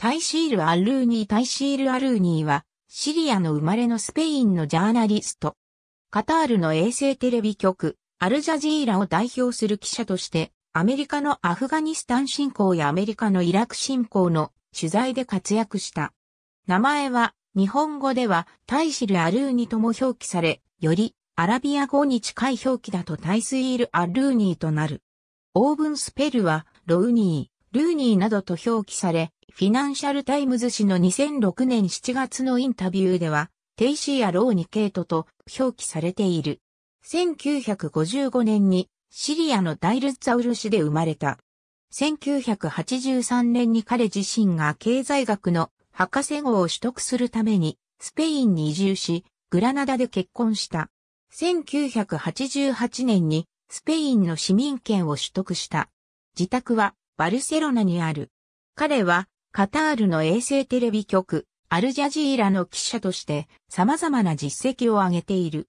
タイシール・アルーニータイシール・アルーニーは、シリアの生まれのスペインのジャーナリスト。カタールの衛星テレビ局、アルジャジーラを代表する記者として、アメリカのアフガニスタン侵攻やアメリカのイラク侵攻の取材で活躍した。名前は、日本語では、タイシル・アルーニとも表記され、より、アラビア語に近い表記だとタイスイール・アルーニーとなる。オーブンスペルは、ロウニー、ルーニーなどと表記され、フィナンシャルタイムズ氏の2006年7月のインタビューでは、テイシーやローニケイトと表記されている。1955年にシリアのダイルザウル氏で生まれた。1983年に彼自身が経済学の博士号を取得するためにスペインに移住し、グラナダで結婚した。1988年にスペインの市民権を取得した。自宅はバルセロナにある。彼はカタールの衛星テレビ局、アルジャジーラの記者として様々な実績を上げている。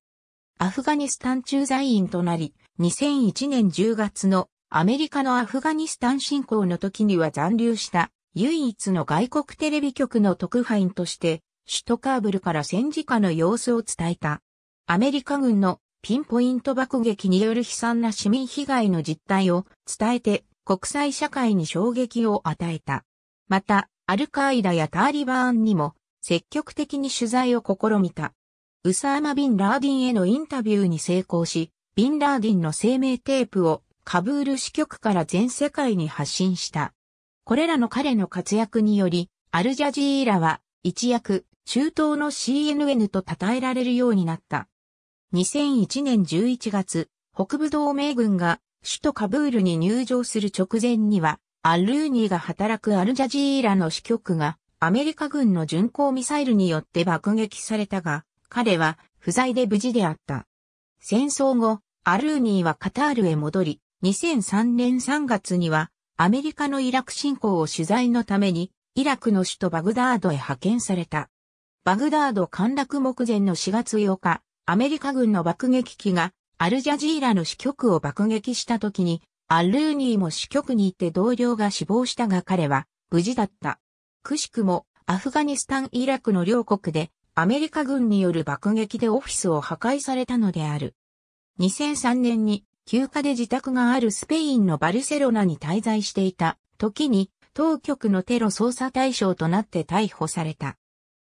アフガニスタン駐在員となり、2001年10月のアメリカのアフガニスタン侵攻の時には残留した唯一の外国テレビ局の特派員として首都カーブルから戦時下の様子を伝えた。アメリカ軍のピンポイント爆撃による悲惨な市民被害の実態を伝えて国際社会に衝撃を与えた。また、アルカイダやターリバーンにも積極的に取材を試みた。ウサーマ・ビン・ラーディンへのインタビューに成功し、ビン・ラーディンの生命テープをカブール支局から全世界に発信した。これらの彼の活躍により、アルジャジーラは一躍中東の CNN と称えられるようになった。2001年11月、北部同盟軍が首都カブールに入場する直前には、アルーニーが働くアルジャジーラの支局がアメリカ軍の巡航ミサイルによって爆撃されたが、彼は不在で無事であった。戦争後、アルーニーはカタールへ戻り、2003年3月にはアメリカのイラク侵攻を取材のために、イラクの首都バグダードへ派遣された。バグダード陥落目前の4月8日、アメリカ軍の爆撃機がアルジャジーラの支局を爆撃した時にアルーニーも支局に行って同僚が死亡したが彼は無事だった。くしくもアフガニスタン・イラクの両国でアメリカ軍による爆撃でオフィスを破壊されたのである。2003年に休暇で自宅があるスペインのバルセロナに滞在していた時に当局のテロ捜査対象となって逮捕された。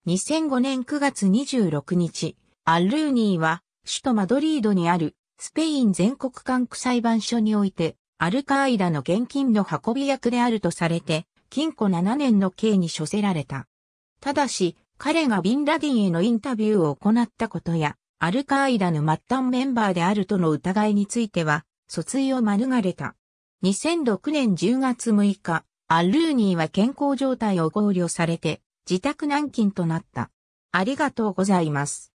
2005年9月26日、アルーニーは首都マドリードにあるスペイン全国管区裁判所においてアルカーイダの現金の運び役であるとされて、禁錮7年の刑に処せられた。ただし、彼がビンラディンへのインタビューを行ったことや、アルカーイダの末端メンバーであるとの疑いについては、訴追を免れた。2006年10月6日、アルーニーは健康状態を考慮されて、自宅軟禁となった。ありがとうございます。